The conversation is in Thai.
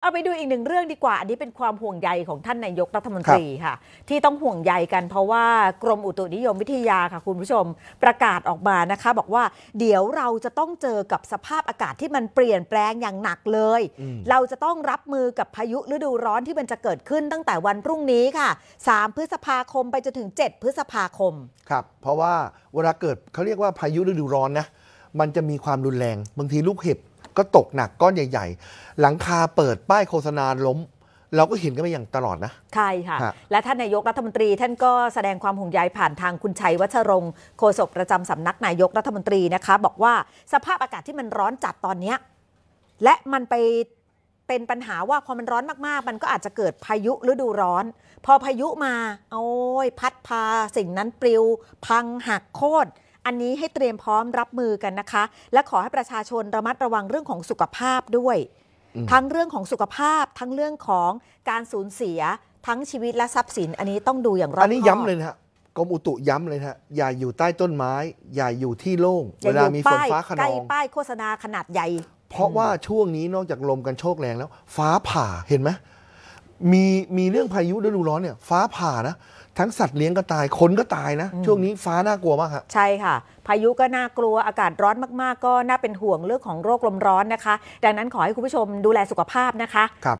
เอาไปดูอีกหนึ่งเรื่องดีกว่า อันนี้เป็นความห่วงใยของท่านนายกรัฐมนตรีค่ะ ที่ต้องห่วงใยกันเพราะว่า กรมอุตุนิยมวิทยาค่ะคุณผู้ชมประกาศออกมานะคะ บอกว่า เดี๋ยวเราจะต้องเจอกับสภาพอากาศที่มันเปลี่ยนแปลงอย่างหนักเลย เราจะต้องรับมือกับพายุฤดูร้อนที่มันจะเกิดขึ้นตั้งแต่วันพรุ่งนี้ค่ะ 3 พฤษภาคมไปจนถึง 7 พฤษภาคมครับเพราะว่าเวลาเกิดเขาเรียกว่าพายุฤดูร้อนนะมันจะมีความรุนแรงบางทีลูกเห็บก็ตกหนักก้อนใหญ่ ๆ หลังคาเปิดป้ายโฆษณาล้ม เราก็เห็นกันไปอย่างตลอดนะ ใช่ค่ะ และท่านนายกรัฐมนตรี ท่านก็แสดงความห่วงใยผ่านทางคุณชัยวัชรงค์โฆษกประจำสำนักนายกรัฐมนตรีนะคะ บอกว่าสภาพอากาศที่มันร้อนจัดตอนเนี้ และมันไปเป็นปัญหาว่าพอมันร้อนมาก ๆ มันก็อาจจะเกิดพายุฤดูร้อน พอพายุมาโอ้ยพัดพาสิ่งนั้นปลิว พังหักโค่นอันนี้ให้เตรียมพร้อมรับมือกันนะคะ และขอให้ประชาชนระมัดระวังเรื่องของสุขภาพด้วย ทั้งเรื่องของสุขภาพ ทั้งเรื่องของการสูญเสียทั้งชีวิตและทรัพย์สิน อันนี้ต้องดูอย่างรอบคอบอันนี้ย้ำเลยนะกรมอุตุย้ำเลยนะอย่าอยู่ใต้ต้นไม้ อย่าอยู่ที่โล่ง เวลามีฝนฟ้าขนองใกล้ป้ายโฆษณาขนาดใหญ่ เพราะว่าช่วงนี้นอกจากลมกันโชกแรงแล้ว ฟ้าผ่าเห็นไหมมีมีเรื่องพายุฤดูร้อนเนี่ย ฟ้าผ่านะ ทั้งสัตว์เลี้ยงก็ตาย คนก็ตายนะ ช่วงนี้ฟ้าน่ากลัวมากครใช่ค่ะ พายุก็น่ากลัวอากาศร้อนมาก ๆ ก็น่าเป็นห่วงเรื่องของโรคลมร้อนนะคะ ดังนั้นขอให้คุณผู้ชมดูแลสุขภาพนะคะครับ